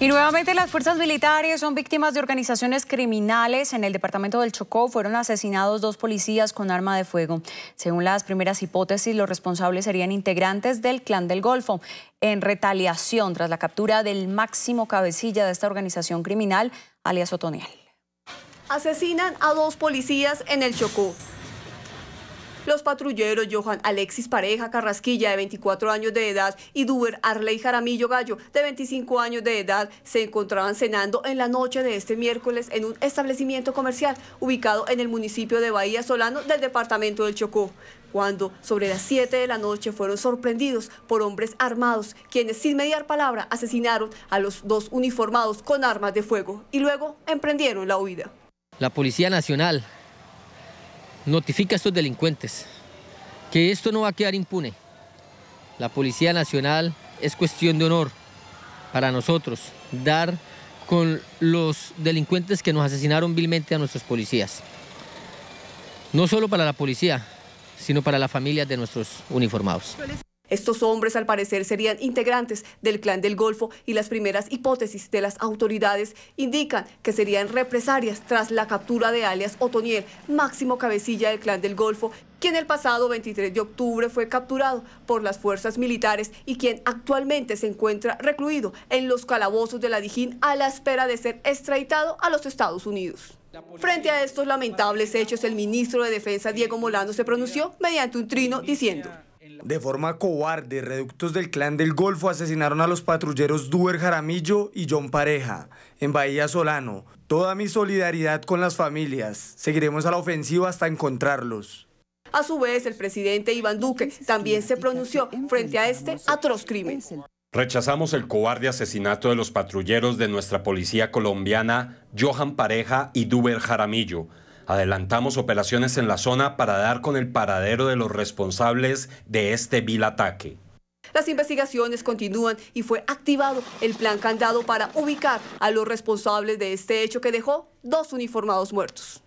Y nuevamente las fuerzas militares son víctimas de organizaciones criminales. En el departamento del Chocó fueron asesinados dos policías con arma de fuego. Según las primeras hipótesis, los responsables serían integrantes del Clan del Golfo. En retaliación tras la captura del máximo cabecilla de esta organización criminal, alias Otoniel. Asesinan a dos policías en el Chocó. Los patrulleros Johan Alexis Pareja Carrasquilla, de 24 años de edad, y Duber Arley Jaramillo Gallo, de 25 años de edad, se encontraban cenando en la noche de este miércoles en un establecimiento comercial ubicado en el municipio de Bahía Solano del departamento del Chocó cuando sobre las 7 de la noche fueron sorprendidos por hombres armados, quienes sin mediar palabra asesinaron a los dos uniformados con armas de fuego y luego emprendieron la huida. La Policía Nacional notifica a estos delincuentes que esto no va a quedar impune. La Policía Nacional es cuestión de honor para nosotros dar con los delincuentes que nos asesinaron vilmente a nuestros policías. No solo para la policía, sino para las familias de nuestros uniformados. Estos hombres al parecer serían integrantes del clan del Golfo y las primeras hipótesis de las autoridades indican que serían represarias tras la captura de alias Otoniel, máximo cabecilla del clan del Golfo, quien el pasado 23 de octubre fue capturado por las fuerzas militares y quien actualmente se encuentra recluido en los calabozos de la Dijín a la espera de ser extraditado a los Estados Unidos. Frente a estos lamentables hechos, el ministro de Defensa Diego Molano se pronunció mediante un trino diciendo... De forma cobarde, reductos del clan del Golfo asesinaron a los patrulleros Duer Jaramillo y John Pareja, en Bahía Solano. Toda mi solidaridad con las familias. Seguiremos a la ofensiva hasta encontrarlos. A su vez, el presidente Iván Duque también se pronunció frente a este atroz crimen. Rechazamos el cobarde asesinato de los patrulleros de nuestra policía colombiana, Johan Pareja y Duber Jaramillo. Adelantamos operaciones en la zona para dar con el paradero de los responsables de este vil ataque. Las investigaciones continúan y fue activado el plan candado para ubicar a los responsables de este hecho que dejó dos uniformados muertos.